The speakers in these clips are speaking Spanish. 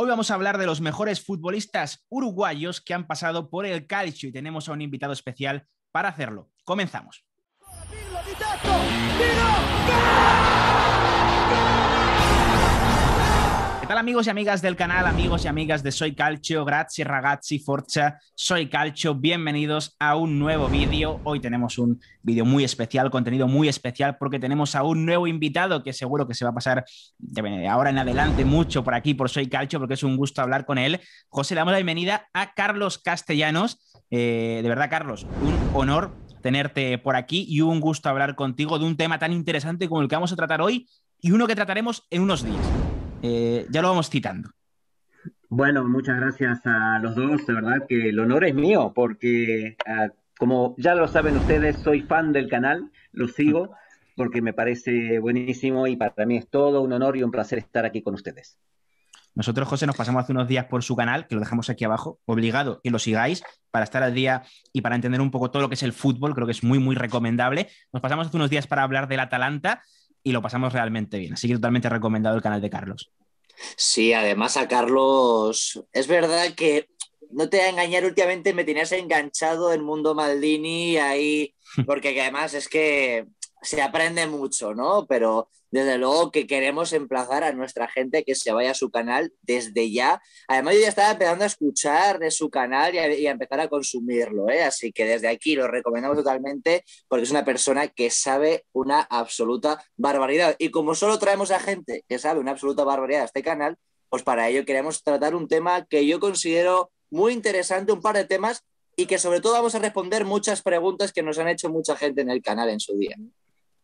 Hoy vamos a hablar de los mejores futbolistas uruguayos que han pasado por el calcio y tenemos a un invitado especial para hacerlo. Comenzamos. tal amigos y amigas del canal, amigos y amigas de Soy Calcio? Grazie ragazzi, forza, Soy Calcio, bienvenidos a un nuevo vídeo. Hoy tenemos un vídeo muy especial, contenido muy especial porque tenemos a un nuevo invitado que seguro que se va a pasar de ahora en adelante mucho por aquí por Soy Calcio porque es un gusto hablar con él. José, le damos la bienvenida a Carlos Castellanos. Eh, de verdad, Carlos, un honor tenerte por aquí y un gusto hablar contigo de un tema tan interesante como el que vamos a tratar hoy y uno que trataremos en unos días. Eh, ya lo vamos citando. Bueno, muchas gracias a los dos. De verdad que el honor es mío, porque ah, como ya lo saben ustedes, soy fan del canal, lo sigo, porque me parece buenísimo y para mí es todo un honor y un placer estar aquí con ustedes. Nosotros, José, nos pasamos hace unos días por su canal, que lo dejamos aquí abajo, obligado que lo sigáis para estar al día y para entender un poco todo lo que es el fútbol, creo que es muy, muy recomendable. Nos pasamos hace unos días para hablar del Atalanta y lo pasamos realmente bien. Así que totalmente recomendado el canal de Carlos. Sí, además a Carlos, es verdad que no te voy a engañar, últimamente me tenías enganchado en Mundo Maldini ahí, porque además es que se aprende mucho, ¿no? Pero desde luego que queremos emplazar a nuestra gente que se vaya a su canal desde ya. Además, yo ya estaba empezando a escuchar de su canal y a, empezar a consumirlo, ¿eh? Así que desde aquí lo recomendamos totalmente porque es una persona que sabe una absoluta barbaridad. Y como solo traemos a gente que sabe una absoluta barbaridad a este canal, pues para ello queremos tratar un tema que yo considero muy interesante, un par de temas y que sobre todo vamos a responder muchas preguntas que nos han hecho mucha gente en el canal en su día.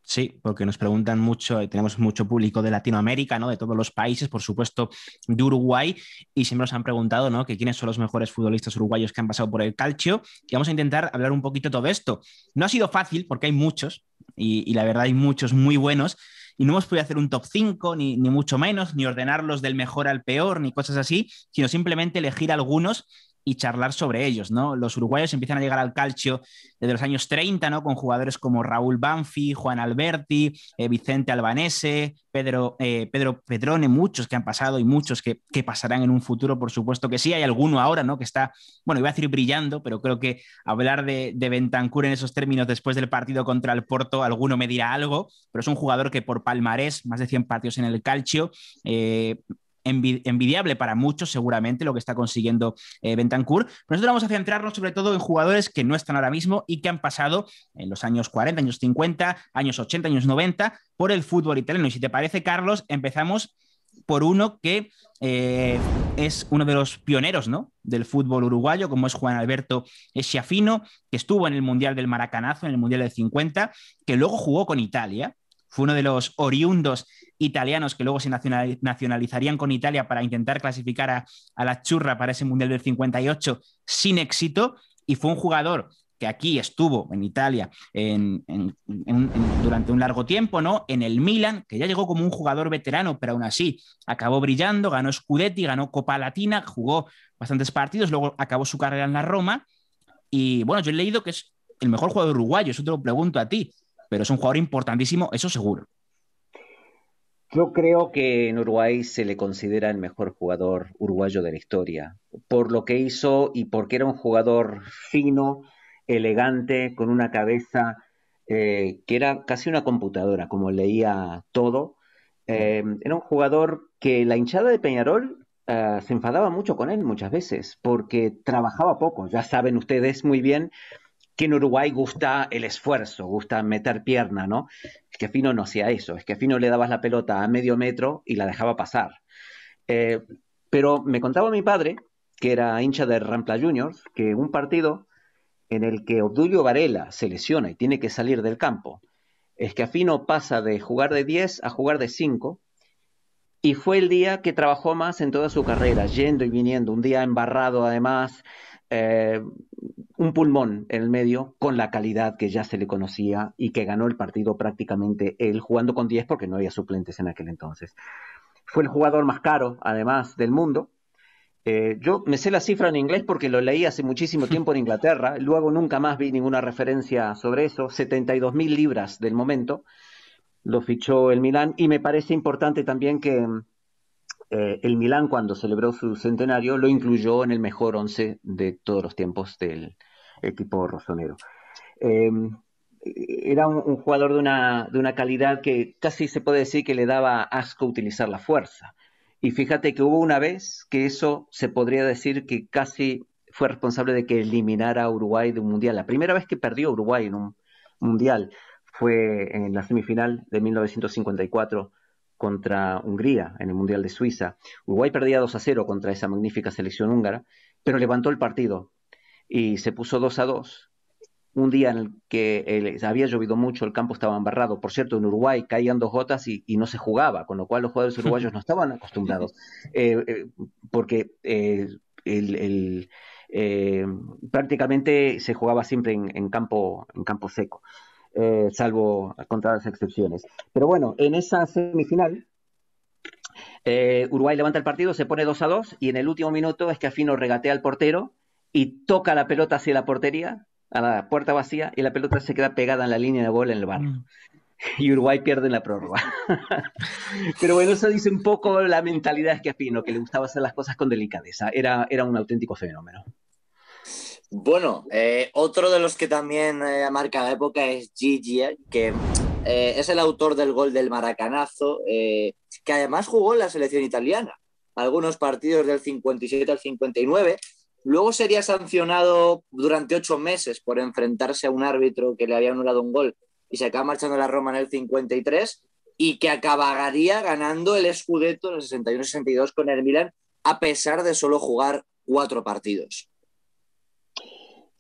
Sí, porque nos preguntan mucho, y eh, tenemos mucho público de Latinoamérica, ¿no? De todos los países, por supuesto, de Uruguay, y siempre nos han preguntado, ¿no? Que quiénes son los mejores futbolistas uruguayos que han pasado por el calcio, y vamos a intentar hablar un poquito de todo esto. No ha sido fácil, porque hay muchos, y, la verdad hay muchos muy buenos, y no hemos podido hacer un top 5, ni, ni, mucho menos, ni ordenarlos del mejor al peor, ni cosas así, sino simplemente elegir algunos y charlar sobre ellos, ¿no? Los uruguayos empiezan a llegar al calcio desde los años 30, ¿no? Con jugadores como Raúl Banfi, Juan Alberti, eh, Vicente Albanese, Pedro, eh, Pedro Pedrone, muchos que han pasado y muchos que, pasarán en un futuro, por supuesto que sí. Hay alguno ahora, ¿no? Que está, bueno, iba a decir brillando, pero creo que hablar de, de Bentancur en esos términos después del partido contra el Porto, alguno me dirá algo, pero es un jugador que por palmarés, más de 100 partidos en el calcio, eh, envidiable para muchos seguramente lo que está consiguiendo eh, Bentancourt. Pero nosotros vamos a centrarnos sobre todo en jugadores que no están ahora mismo y que han pasado en los años 40, años 50, años 80, años 90 por el fútbol italiano. Y si te parece, Carlos, empezamos por uno que eh, es uno de los pioneros ¿no? del fútbol uruguayo, como es Juan Alberto Schiaffino que estuvo en el Mundial del Maracanazo, en el Mundial del 50, que luego jugó con Italia fue uno de los oriundos italianos que luego se nacionalizarían con Italia para intentar clasificar a, la churra para ese Mundial del 58 sin éxito y fue un jugador que aquí estuvo en Italia durante un largo tiempo, ¿no? En el Milan, que ya llegó como un jugador veterano, pero aún así acabó brillando, ganó Scudetti, ganó Copa Latina, jugó bastantes partidos, luego acabó su carrera en la Roma. Y bueno, yo he leído que es el mejor jugador uruguayo, eso te lo pregunto a ti pero es un jugador importantísimo, eso seguro. Yo creo que en Uruguay se le considera el mejor jugador uruguayo de la historia, por lo que hizo y porque era un jugador fino, elegante, con una cabeza eh, que era casi una computadora, como leía todo. Eh, era un jugador que la hinchada de Peñarol eh, se enfadaba mucho con él muchas veces, porque trabajaba poco, ya saben ustedes muy bien que en Uruguay gusta el esfuerzo, gusta meter pierna, ¿no? Es que fino no hacía eso, Es que Afino le dabas la pelota a medio metro y la dejaba pasar. Eh, pero me contaba mi padre, que era hincha de Rampla Juniors, que un partido en el que Obdulio Varela se lesiona y tiene que salir del campo, es que fino pasa de jugar de 10 a jugar de 5 y fue el día que trabajó más en toda su carrera, yendo y viniendo, un día embarrado además, eh, un pulmón en el medio con la calidad que ya se le conocía y que ganó el partido prácticamente él jugando con 10 porque no había suplentes en aquel entonces. Fue el jugador más caro, además, del mundo. Eh, yo me sé la cifra en inglés porque lo leí hace muchísimo tiempo en Inglaterra, luego nunca más vi ninguna referencia sobre eso, 72 mil libras del momento, lo fichó el Milán y me parece importante también que eh, el Milán cuando celebró su centenario lo incluyó en el mejor once de todos los tiempos del equipo rosonero. Em, era un, jugador de una, de una, calidad que casi se puede decir que le daba asco utilizar la fuerza. Y fíjate que hubo una vez que eso se podría decir que casi fue responsable de que eliminara a Uruguay de un mundial. La primera vez que perdió Uruguay en un mundial fue en la semifinal de 1954 contra Hungría en el Mundial de Suiza. Uruguay perdía 2 a 0 contra esa magnífica selección húngara, pero levantó el partido y se puso 2 a 2. Un día en el que eh, había llovido mucho, el campo estaba embarrado. Por cierto, en Uruguay caían dos gotas y, no se jugaba, con lo cual los jugadores uruguayos no estaban acostumbrados, eh, eh, porque prácticamente se jugaba siempre campo, en campo seco. Eh, salvo contra las excepciones. Pero bueno, en esa semifinal, eh, Uruguay levanta el partido, se pone 2 a 2 y en el último minuto es que Afino regatea al portero y toca la pelota hacia la portería, a la puerta vacía, y la pelota se queda pegada en la línea de gol en el barrio mm. Y Uruguay pierde en la prórroga. Pero bueno, eso dice un poco la mentalidad de Afino, que le gustaba hacer las cosas con delicadeza. Era, era un auténtico fenómeno. Bueno, eh, otro de los que también eh, marca época es Gigi, eh, que eh, es el autor del gol del maracanazo, que además jugó en la selección italiana, algunos partidos del 57 al 59. Luego sería sancionado durante ocho meses por enfrentarse a un árbitro que le había anulado un gol y se acaba marchando a la Roma en el 53 y que acabaría ganando el Scudetto en el 61-62 con el Milan a pesar de solo jugar cuatro partidos.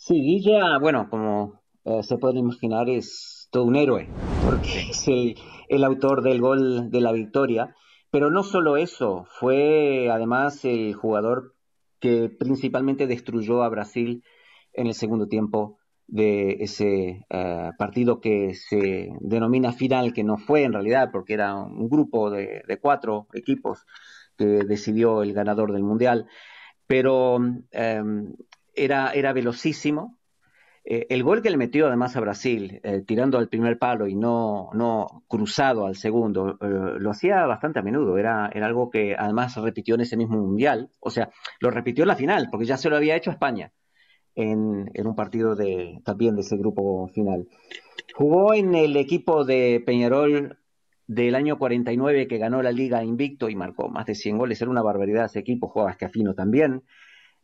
Sí, Guilla, bueno, como eh, se puede imaginar, es todo un héroe, porque es el, autor del gol de la victoria. Pero no solo eso, fue además el jugador que principalmente destruyó a Brasil en el segundo tiempo de ese eh, partido que se denomina final, que no fue en realidad, porque era un grupo de, cuatro equipos que decidió el ganador del Mundial. Pero em, era, era velocísimo. Eh, el gol que le metió además a Brasil, eh, tirando al primer palo y no, no cruzado al segundo, eh, lo hacía bastante a menudo. Era, era algo que además repitió en ese mismo mundial. O sea, lo repitió en la final, porque ya se lo había hecho a España en, un partido de, también de ese grupo final. Jugó en el equipo de Peñarol del año 49 que ganó la liga invicto y marcó más de 100 goles, era una barbaridad ese equipo, jugaba Escafino también.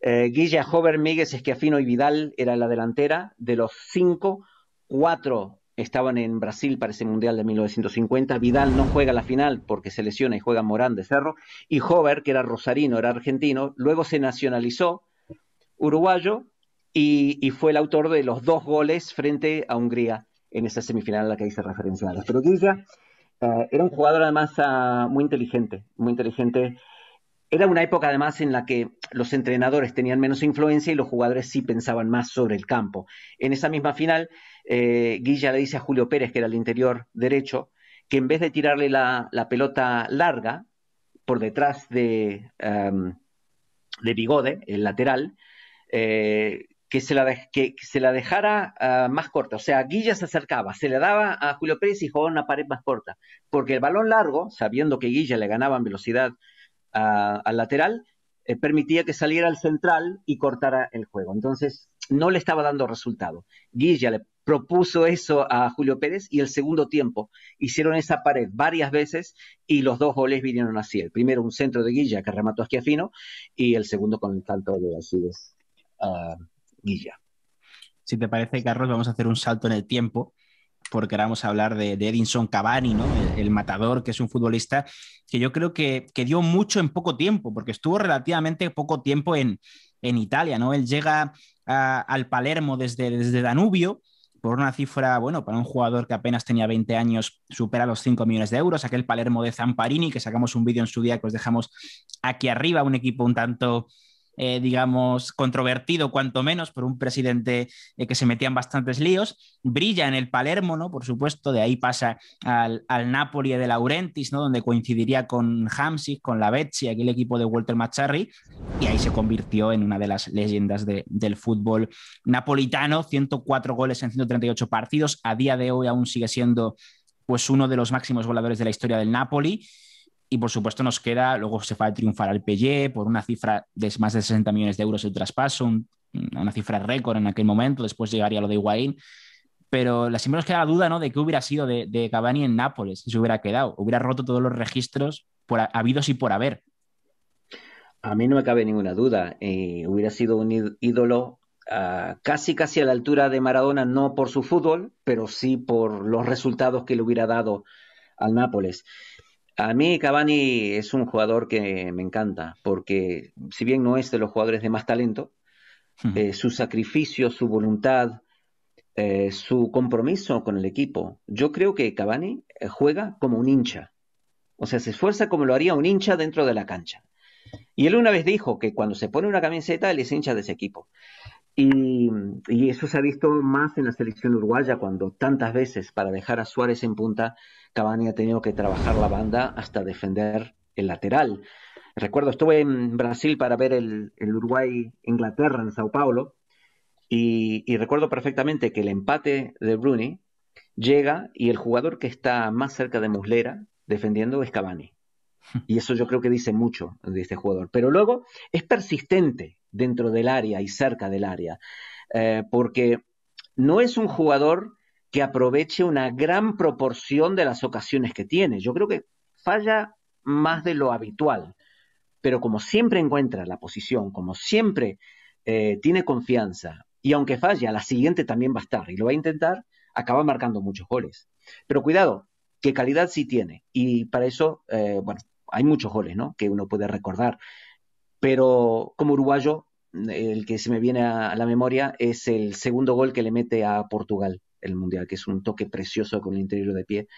Eh, Guilla, Hover, Míguez, Esquiafino y Vidal era la delantera. De los cinco, cuatro estaban en Brasil para ese Mundial de 1950. Vidal no juega la final porque se lesiona y juega Morán de Cerro. Y Hover, que era rosarino, era argentino, luego se nacionalizó uruguayo y, fue el autor de los dos goles frente a Hungría en esa semifinal a la que hice referencia. Pero Guilla eh, era un jugador además ah, muy inteligente, muy inteligente era una época además en la que los entrenadores tenían menos influencia y los jugadores sí pensaban más sobre el campo. En esa misma final, eh, Guilla le dice a Julio Pérez, que era el interior derecho, que en vez de tirarle la, pelota larga por detrás de, em, de Bigode, el lateral, eh, que, se la que, se la, dejara eh, más corta. O sea, Guilla se acercaba, se le daba a Julio Pérez y jugaba una pared más corta. Porque el balón largo, sabiendo que Guilla le ganaba en velocidad al lateral, eh, permitía que saliera al central y cortara el juego. Entonces, no le estaba dando resultado. Guilla le propuso eso a Julio Pérez y el segundo tiempo hicieron esa pared varias veces y los dos goles vinieron así. El primero un centro de Guilla que remató a fino y el segundo con el salto de Alcides a Guilla. Si te parece, Carlos, vamos a hacer un salto en el tiempo porque vamos a hablar de, de Edinson Cavani, ¿no? El, matador, que es un futbolista que yo creo que, dio mucho en poco tiempo, porque estuvo relativamente poco tiempo en, en Italia. ¿no? Él llega al Palermo desde, desde Danubio por una cifra, bueno, para un jugador que apenas tenía 20 años, supera los 5 millones de euros. Aquel Palermo de Zamparini, que sacamos un vídeo en su día que os dejamos aquí arriba, un equipo un tanto eh, digamos, controvertido, cuanto menos, por un presidente eh, que se metía en bastantes líos. Brilla en el Palermo, ¿no? Por supuesto, de ahí pasa al, al Napoli de Laurentis, ¿no? Donde coincidiría con Hamsik, con la Betsy, aquí el equipo de Walter Macharri, y ahí se convirtió en una de las leyendas del fútbol napolitano. 104 goles en 138 partidos. A día de hoy aún sigue siendo pues uno de los máximos goleadores de la historia del Napoli y por supuesto nos queda, luego se va a triunfar al PG por una cifra de más de 60 millones de euros el traspaso, una cifra récord en aquel momento, después llegaría lo de Higuaín. Pero siempre nos queda la duda de qué hubiera sido de, Cabani Cavani en Nápoles, si se hubiera quedado. Hubiera roto todos los registros por, habidos y por haber. A mí no me cabe ninguna duda. Eh, hubiera sido un ídolo ah, casi casi a la altura de Maradona, no por su fútbol, pero sí por los resultados que le hubiera dado al Nápoles. A mí Cavani es un jugador que me encanta, porque si bien no es de los jugadores de más talento, eh, su sacrificio, su voluntad, eh, su compromiso con el equipo. Yo creo que Cavani eh, juega como un hincha. O sea, se esfuerza como lo haría un hincha dentro de la cancha. Y él una vez dijo que cuando se pone una camiseta, él es hincha de ese equipo. Y, eso se ha visto más en la selección uruguaya, cuando tantas veces para dejar a Suárez en punta, Cavani ha tenido que trabajar la banda hasta defender el lateral. Recuerdo, estuve en Brasil para ver el, Uruguay-Inglaterra en Sao Paulo, y, recuerdo perfectamente que el empate de Bruni llega y el jugador que está más cerca de Muslera defendiendo es Cavani. Y eso yo creo que dice mucho de este jugador. Pero luego es persistente, dentro del área y cerca del área, eh, porque no es un jugador que aproveche una gran proporción de las ocasiones que tiene. Yo creo que falla más de lo habitual, pero como siempre encuentra la posición, como siempre eh, tiene confianza, y aunque falla, la siguiente también va a estar y lo va a intentar, acaba marcando muchos goles. Pero cuidado, que calidad sí tiene, y para eso, eh, bueno, hay muchos goles, ¿no? Que uno puede recordar pero como uruguayo, el que se me viene a la memoria es el segundo gol que le mete a Portugal el Mundial, que es un toque precioso con el interior de pie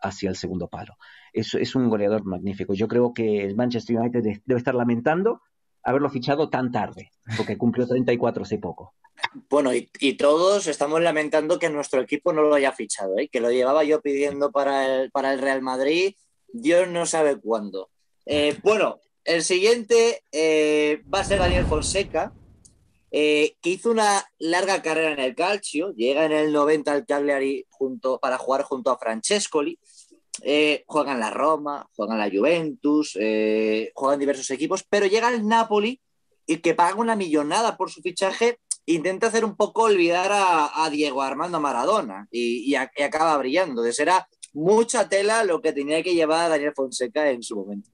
hacia el segundo palo. Es, es un goleador magnífico. Yo creo que el Manchester United debe estar lamentando haberlo fichado tan tarde, porque cumplió 34 hace poco. Bueno, y, todos estamos lamentando que nuestro equipo no lo haya fichado, ¿eh? que lo llevaba yo pidiendo para el, para el Real Madrid, Dios no sabe cuándo. Eh, bueno, el siguiente eh, va a ser Daniel Fonseca, eh, que hizo una larga carrera en el calcio, llega en el 90 al Cagliari junto, para jugar junto a Francescoli, eh, juega en la Roma, juega en la Juventus, juega en diversos equipos, pero llega al Napoli y que paga una millonada por su fichaje, intenta hacer un poco olvidar a, Diego Armando Maradona y, acaba brillando. De será mucha tela lo que tenía que llevar a Daniel Fonseca en su momento.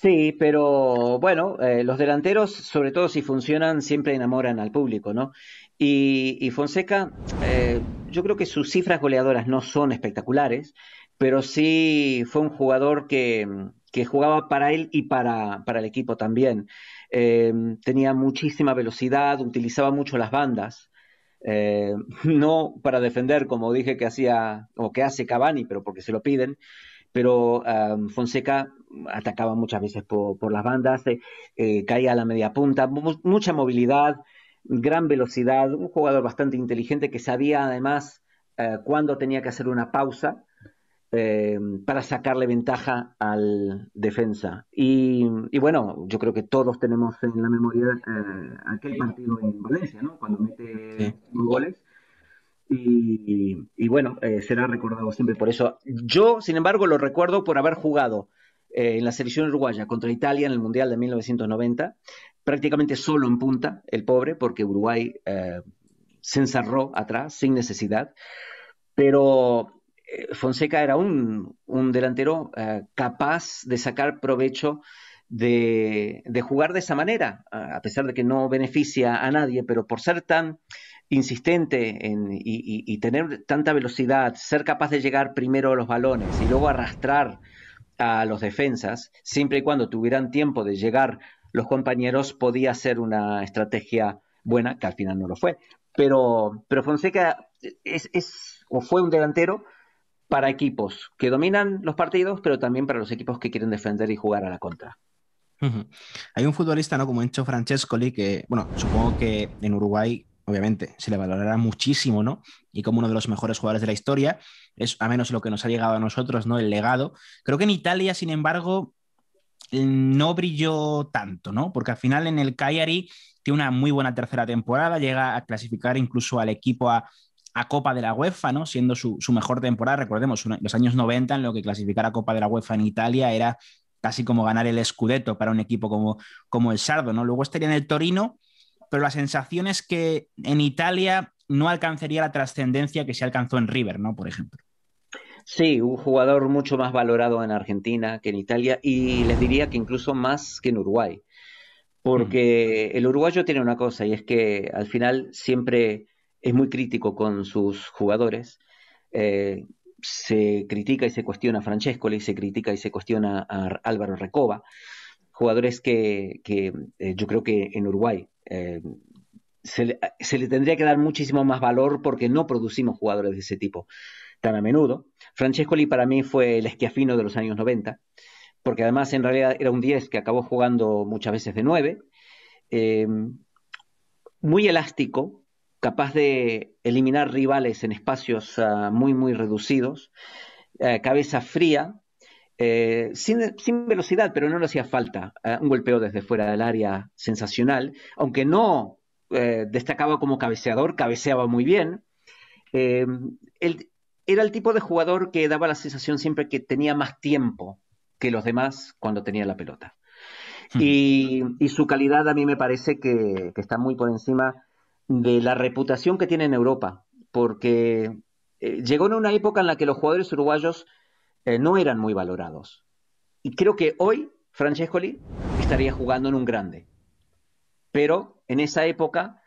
Sí, pero bueno, eh, los delanteros, sobre todo si funcionan, siempre enamoran al público, ¿no? Y, Fonseca, eh, yo creo que sus cifras goleadoras no son espectaculares, pero sí fue un jugador que, que jugaba para él y para, para el equipo también. Eh, tenía muchísima velocidad, utilizaba mucho las bandas. no para defender como dije que hacía o que hace Cavani, pero porque se lo piden, pero ah, Fonseca atacaba muchas veces por, las bandas, eh, eh, caía a la media punta, mucha movilidad, gran velocidad, un jugador bastante inteligente que sabía además eh, cuándo tenía que hacer una pausa eh, para sacarle ventaja al defensa. Y, bueno, yo creo que todos tenemos en la memoria aquel partido en Valencia, ¿no? Cuando mete goles. y bueno, será recordado siempre por eso. Yo, sin embargo, lo recuerdo por haber jugado eh, en la selección uruguaya contra Italia en el Mundial de 1990, prácticamente solo en punta, el pobre, porque Uruguay eh, se encerró atrás sin necesidad, pero eh, Fonseca era un, delantero capaz de sacar provecho de, jugar de esa manera, a pesar de que no beneficia a nadie, pero por ser tan insistente en, y, tener tanta velocidad, ser capaz de llegar primero a los balones y luego arrastrar a los defensas, siempre y cuando tuvieran tiempo de llegar los compañeros, podía ser una estrategia buena, que al final no lo fue. Pero, Fonseca es, o fue un delantero para equipos que dominan los partidos, pero también para los equipos que quieren defender y jugar a la contra. Hay un futbolista, ¿no? Como Encho Francescoli, que, bueno, supongo que en Uruguay obviamente, se le valorará muchísimo, ¿no? Y como uno de los mejores jugadores de la historia, es a menos lo que nos ha llegado a nosotros, ¿no? El legado. Creo que en Italia, sin embargo, no brilló tanto, ¿no? Porque al final en el Cagliari tiene una muy buena tercera temporada, llega a clasificar incluso al equipo a, Copa de la UEFA, ¿no? Siendo su, mejor temporada, recordemos, los años 90 en lo que clasificar a Copa de la UEFA en Italia era casi como ganar el Scudetto para un equipo como, como el Sardo, ¿no? Luego estaría en el Torino, pero la sensación es que en Italia no alcanzaría la trascendencia que se alcanzó en River, ¿no? Por ejemplo. Sí, un jugador mucho más valorado en Argentina que en Italia y les diría que incluso más que en Uruguay. Porque mm. el uruguayo tiene una cosa y es que al final siempre es muy crítico con sus jugadores. Eh, se critica y se cuestiona a Francescoli, se critica y se cuestiona a Álvaro Recoba jugadores que, eh, yo creo que en Uruguay eh, se, le, tendría que dar muchísimo más valor porque no producimos jugadores de ese tipo tan a menudo. Francesco Li para mí fue el esquiafino de los años 90, porque además en realidad era un 10 que acabó jugando muchas veces de 9. Eh, muy elástico, capaz de eliminar rivales en espacios ah, muy, muy reducidos, cabeza fría, eh, sin, velocidad, pero no le hacía falta. Eh, un golpeo desde fuera del área sensacional, aunque no eh, destacaba como cabeceador, cabeceaba muy bien. era el tipo de jugador que daba la sensación siempre que tenía más tiempo que los demás cuando tenía la pelota. Hmm. Y, su calidad a mí me parece que, que está muy por encima de la reputación que tiene en Europa, porque llegó en una época en la que los jugadores uruguayos eh, no eran muy valorados. Y creo que hoy Francescoli estaría jugando en un grande. Pero en esa época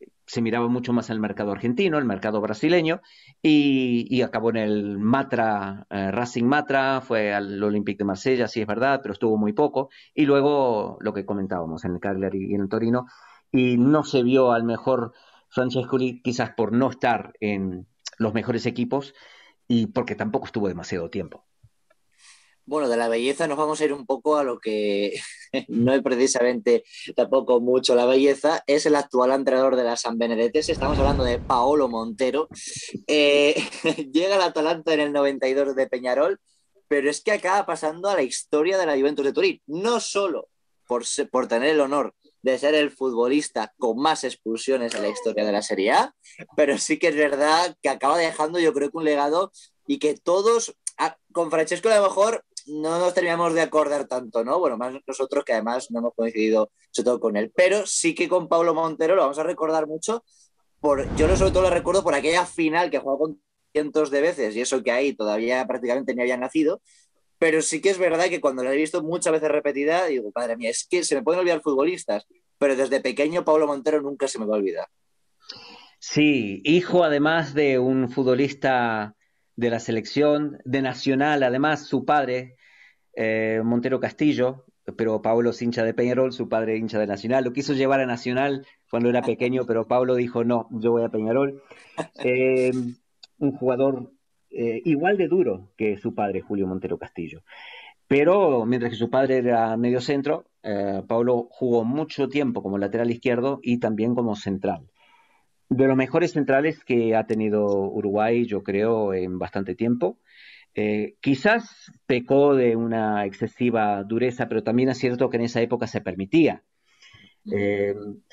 eh, se miraba mucho más al mercado argentino, al mercado brasileño, y, acabó en el Matra, eh, Racing Matra, fue al Olympique de Marsella, sí es verdad, pero estuvo muy poco, y luego lo que comentábamos en el Cagliari y en el Torino, y no se vio al mejor Francescoli quizás por no estar en los mejores equipos, y porque tampoco estuvo demasiado tiempo. Bueno, de la belleza nos vamos a ir un poco a lo que no es precisamente tampoco mucho la belleza, es el actual entrenador de la San Benedetes. estamos hablando de Paolo Montero. Eh, llega al Atalanta en el 92 de Peñarol, pero es que acaba pasando a la historia de la Juventus de Turín, no solo por, por tener el honor de ser el futbolista con más expulsiones en la historia de la Serie A, pero sí que es verdad que acaba dejando yo creo que un legado y que todos, con Francesco a lo mejor no nos teníamos de acordar tanto, ¿no? Bueno, más nosotros que además no hemos coincidido sobre todo con él, pero sí que con Pablo Montero lo vamos a recordar mucho, por, yo sobre todo lo recuerdo por aquella final que jugó con cientos de veces y eso que ahí todavía prácticamente ni había nacido, pero sí que es verdad que cuando la he visto muchas veces repetida, digo, madre mía, es que se me pueden olvidar futbolistas, pero desde pequeño Pablo Montero nunca se me va a olvidar. Sí, hijo además de un futbolista de la selección, de Nacional, además su padre, eh, Montero Castillo, pero Pablo es hincha de Peñarol, su padre hincha de Nacional, lo quiso llevar a Nacional cuando era pequeño, pero Pablo dijo, no, yo voy a Peñarol. Eh, un jugador eh, igual de duro que su padre, Julio Montero Castillo. Pero mientras que su padre era medio centro, eh, Pablo jugó mucho tiempo como lateral izquierdo y también como central. De los mejores centrales que ha tenido Uruguay, yo creo, en bastante tiempo. Eh, quizás pecó de una excesiva dureza, pero también es cierto que en esa época se permitía.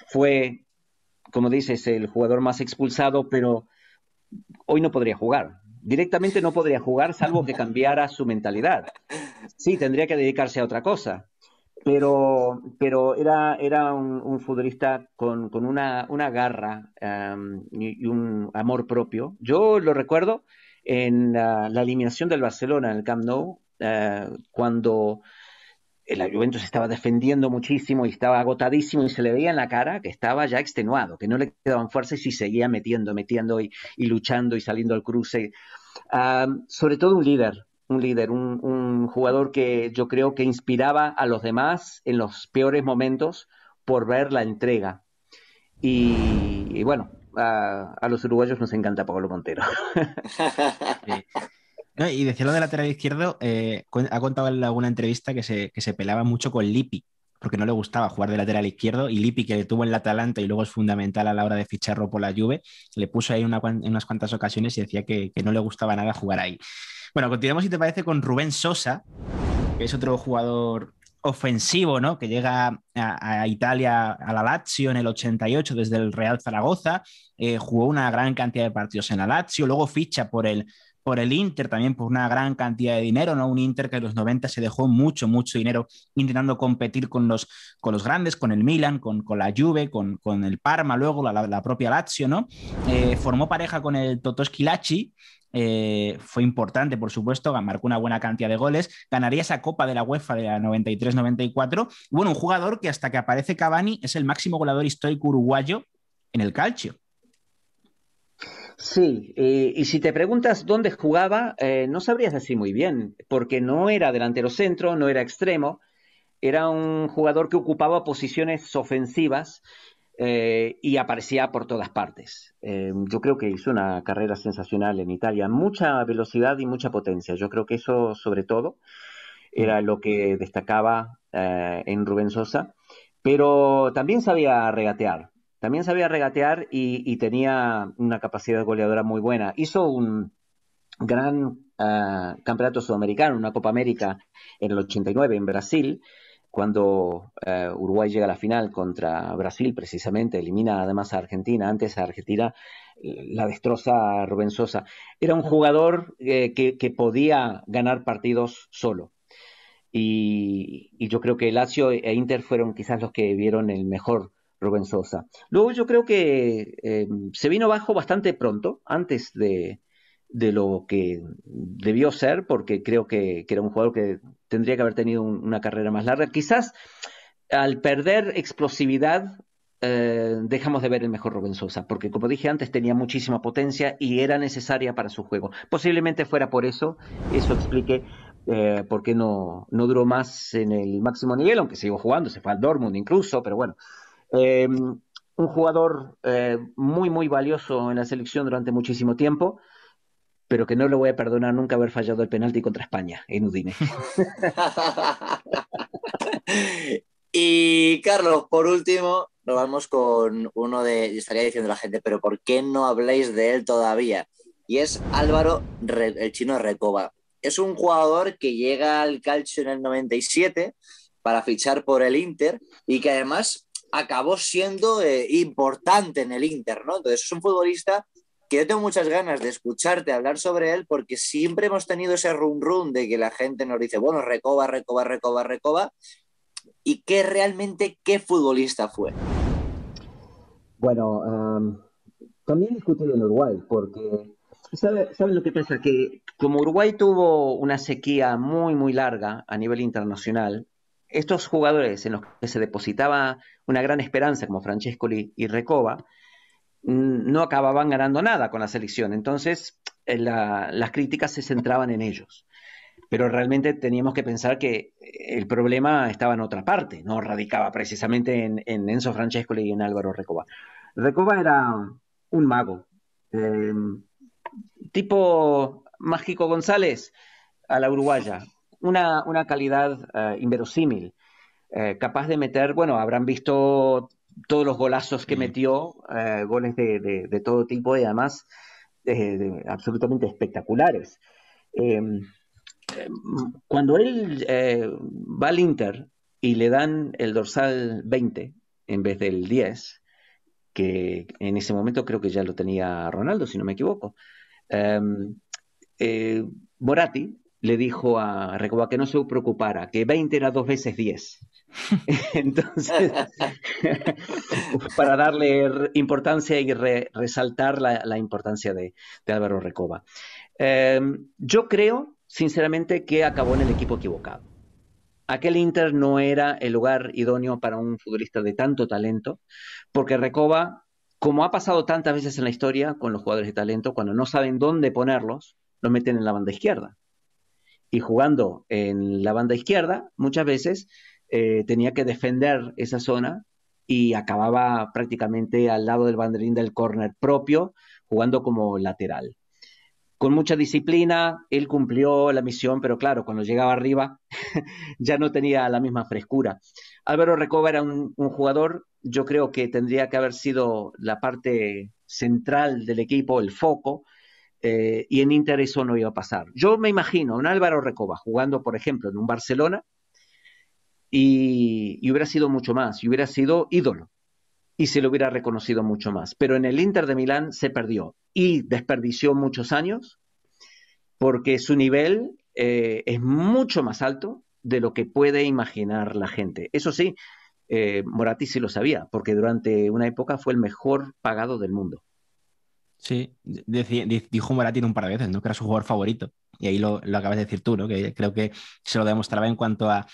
fue, como dices, el jugador más expulsado, pero hoy no podría jugar directamente no podría jugar salvo que cambiara su mentalidad. Sí, tendría que dedicarse a otra cosa. Pero, pero era, era un, futbolista con, una, garra y, un amor propio. Yo lo recuerdo en la eliminación del Barcelona en el Camp Nou, eh, cuando eh, la Juventus estaba defendiendo muchísimo y estaba agotadísimo y se le veía en la cara que estaba ya extenuado, que no le quedaban fuerzas y seguía metiendo, metiendo y, luchando y saliendo al cruce. Ah, sobre todo un líder, un líder, un, jugador que yo creo que inspiraba a los demás en los peores momentos por ver la entrega. Y, bueno, a, los uruguayos nos encanta Pablo Montero. sí. Eh, y decía lo de lateral izquierdo, eh, ha contado en alguna entrevista que se, pelaba mucho con Lippi, porque no le gustaba jugar de lateral izquierdo y Lippi, que le tuvo en la Atalanta y luego es fundamental a la hora de ficharlo por la Juve, le puso ahí en unas cuantas ocasiones y decía que, no le gustaba nada jugar ahí. Bueno, continuamos si te parece con Rubén Sosa, que es otro jugador ofensivo, ¿no? Que llega a, Italia, a la Lazio en el 88 desde el Real Zaragoza, eh, jugó una gran cantidad de partidos en la Lazio, luego ficha por el por el Inter también por una gran cantidad de dinero, ¿no? Un Inter que en los 90 se dejó mucho, mucho dinero intentando competir con los, con los grandes, con el Milan, con, la Juve, con, el Parma, luego la, propia Lazio, ¿no? Eh, formó pareja con el Totoski Lacci, eh, fue importante, por supuesto, marcó una buena cantidad de goles, ganaría esa Copa de la UEFA de la 93-94. Bueno, un jugador que hasta que aparece Cavani es el máximo goleador histórico uruguayo en el calcio. Sí, y si te preguntas dónde jugaba, eh, no sabrías así muy bien, porque no era delantero centro, no era extremo, era un jugador que ocupaba posiciones ofensivas eh, y aparecía por todas partes. Eh, yo creo que hizo una carrera sensacional en Italia, mucha velocidad y mucha potencia. Yo creo que eso, sobre todo, era lo que destacaba en Rubén Sosa, pero también sabía regatear. También sabía regatear y, tenía una capacidad goleadora muy buena. Hizo un gran ah, campeonato sudamericano, una Copa América en el 89 en Brasil, cuando eh, Uruguay llega a la final contra Brasil, precisamente, elimina además a Argentina, antes a Argentina la destroza a Rubén Sosa. Era un jugador eh, que, podía ganar partidos solo. Y, y, yo creo que Lazio e Inter fueron quizás los que vieron el mejor Sosa. Luego yo creo que em, se vino abajo bastante pronto, antes de, lo que debió ser, porque creo que, era un jugador que tendría que haber tenido una carrera más larga. Quizás al perder explosividad eh, dejamos de ver el mejor Rubén Sosa, porque como dije antes tenía muchísima potencia y era necesaria para su juego. Posiblemente fuera por eso, eso explique eh, por qué no, no duró más en el máximo nivel, aunque siguió jugando, se fue al Dortmund incluso, pero bueno, eh, un jugador eh, muy, muy valioso en la selección durante muchísimo tiempo, pero que no le voy a perdonar nunca haber fallado el penalti contra España en Udine. y Carlos, por último, nos vamos con uno de, estaría diciendo la gente, pero ¿por qué no habláis de él todavía? Y es Álvaro, el chino Recoba. Es un jugador que llega al calcio en el 97 para fichar por el Inter y que además acabó siendo eh, importante en el Inter, ¿no? Entonces es un futbolista que yo tengo muchas ganas de escucharte hablar sobre él porque siempre hemos tenido ese rum rum de que la gente nos dice, bueno, recoba, recoba, recoba, recoba, y qué realmente, qué futbolista fue. Bueno, también discutido en Uruguay, porque ¿sabes sabe lo que pasa? Que como Uruguay tuvo una sequía muy, muy larga a nivel internacional, estos jugadores en los que se depositaba una gran esperanza, como Francescoli y Recoba, no acababan ganando nada con la selección. Entonces, eh, las críticas se centraban en ellos. Pero realmente teníamos que pensar que eh, el problema estaba en otra parte, no radicaba precisamente en, Enzo Francescoli y en Álvaro Recoba. Recoba era un mago, eh, tipo Mágico González a la uruguaya, una, calidad eh, inverosímil, eh, capaz de meter, bueno, habrán visto todos los golazos que mm. metió, eh, goles de, todo tipo y además absolutamente espectaculares. Em, cuando él va al Inter y le dan el dorsal 20 en vez del 10, que en ese momento creo que ya lo tenía Ronaldo, si no me equivoco, em, Moratti le dijo a Recoba que no se preocupara, que 20 era dos veces 10. Entonces, para darle importancia y resaltar la, importancia de, Álvaro Recoba. Em, yo creo, sinceramente, que acabó en el equipo equivocado. Aquel Inter no era el lugar idóneo para un futbolista de tanto talento, porque Recoba, como ha pasado tantas veces en la historia con los jugadores de talento, cuando no saben dónde ponerlos, los meten en la banda izquierda y jugando en la banda izquierda, muchas veces eh, tenía que defender esa zona y acababa prácticamente al lado del banderín del córner propio, jugando como lateral. Con mucha disciplina, él cumplió la misión, pero claro, cuando llegaba arriba ya no tenía la misma frescura. Álvaro Recoba era un jugador, yo creo que tendría que haber sido la parte central del equipo, el foco, eh, y en Inter eso no iba a pasar. Yo me imagino a un Álvaro Recoba jugando, por ejemplo, en un Barcelona y, hubiera sido mucho más, y hubiera sido ídolo y se lo hubiera reconocido mucho más. Pero en el Inter de Milán se perdió y desperdició muchos años porque su nivel eh, es mucho más alto de lo que puede imaginar la gente. Eso sí, eh, Moratti sí lo sabía, porque durante una época fue el mejor pagado del mundo. Sí, dijo tiene un par de veces, ¿no? Que era su jugador favorito. Y ahí lo, acabas de decir tú, ¿no? Que creo que se lo demostraba en cuanto a,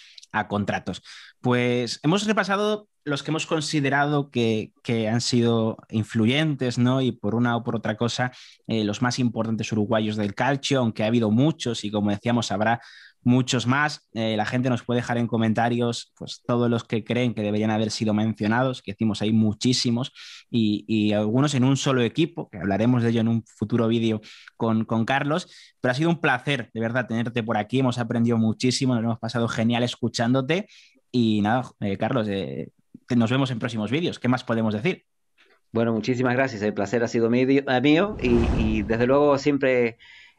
contratos. Pues hemos repasado los que hemos considerado que, han sido influyentes, ¿no? Y por una o por otra cosa, eh, los más importantes uruguayos del calcio, aunque ha habido muchos y como decíamos, habrá muchos más. Eh, la gente nos puede dejar en comentarios pues, todos los que creen que deberían haber sido mencionados, que hicimos ahí muchísimos, y, algunos en un solo equipo, que hablaremos de ello en un futuro vídeo con, Carlos. Pero ha sido un placer, de verdad, tenerte por aquí. Hemos aprendido muchísimo, nos hemos pasado genial escuchándote. Y nada, eh, Carlos, eh, nos vemos en próximos vídeos. ¿Qué más podemos decir? Bueno, muchísimas gracias. El placer ha sido mío, mío y desde luego siempre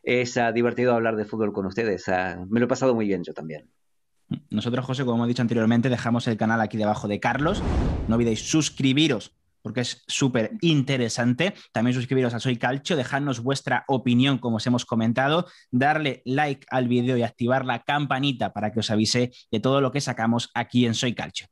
es ah, divertido hablar de fútbol con ustedes. Ah, me lo he pasado muy bien yo también. Nosotros, José, como hemos dicho anteriormente, dejamos el canal aquí debajo de Carlos. No olvidéis suscribiros porque es súper interesante. También suscribiros a Soy Calcio, dejadnos vuestra opinión, como os hemos comentado, darle like al vídeo y activar la campanita para que os avise de todo lo que sacamos aquí en Soy Calcio.